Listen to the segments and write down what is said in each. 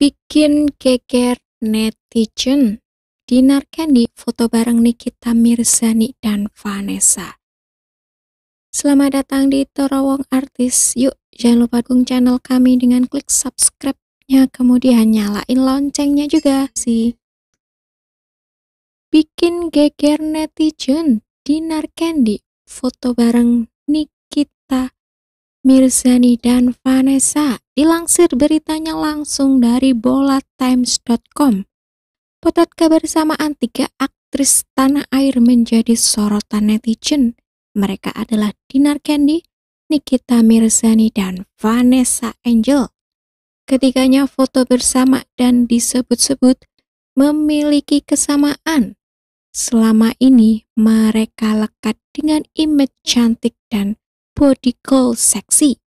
Bikin geger netizen. Dinar Candy foto bareng Nikita Mirzani dan Vanessa. Selamat datang di Terowong Artis. Yuk, jangan lupa dukung channel kami dengan klik subscribe-nya, kemudian nyalain loncengnya juga sih. Bikin geger netizen. Dinar Candy foto bareng Nikita Mirzani dan Vanessa. Dilansir beritanya langsung dari bolatimes.com. Potret kebersamaan tiga aktris tanah air menjadi sorotan netizen. Mereka adalah Dinar Candy, Nikita Mirzani, dan Vanessa Angel. Ketiganya foto bersama dan disebut-sebut memiliki kesamaan. Selama ini mereka lekat dengan image cantik dan body goal seksi.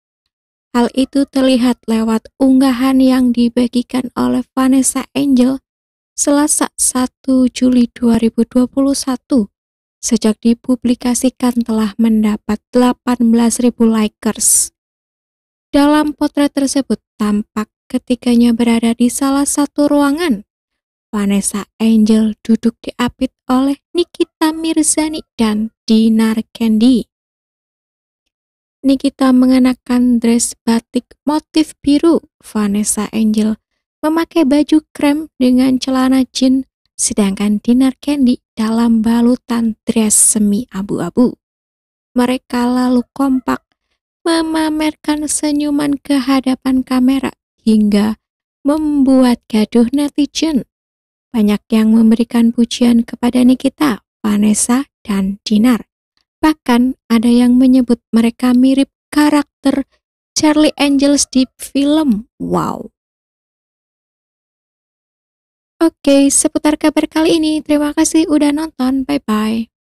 Hal itu terlihat lewat unggahan yang dibagikan oleh Vanessa Angel Selasa 1 Juli 2021. Sejak dipublikasikan telah mendapat 18.000 likers. Dalam potret tersebut tampak ketiganya berada di salah satu ruangan. Vanessa Angel duduk diapit oleh Nikita Mirzani dan Dinar Candy. Nikita mengenakan dress batik motif biru. Vanessa Angel memakai baju krem dengan celana jeans, sedangkan Dinar Candy dalam balutan dress semi abu-abu. Mereka lalu kompak memamerkan senyuman ke hadapan kamera hingga membuat gaduh netizen. Banyak yang memberikan pujian kepada Nikita, Vanessa, dan Dinar Bahkan ada yang menyebut mereka mirip karakter Charlie Angels di film. Wow. Oke, seputar kabar kali ini. Terima kasih udah nonton. Bye-bye.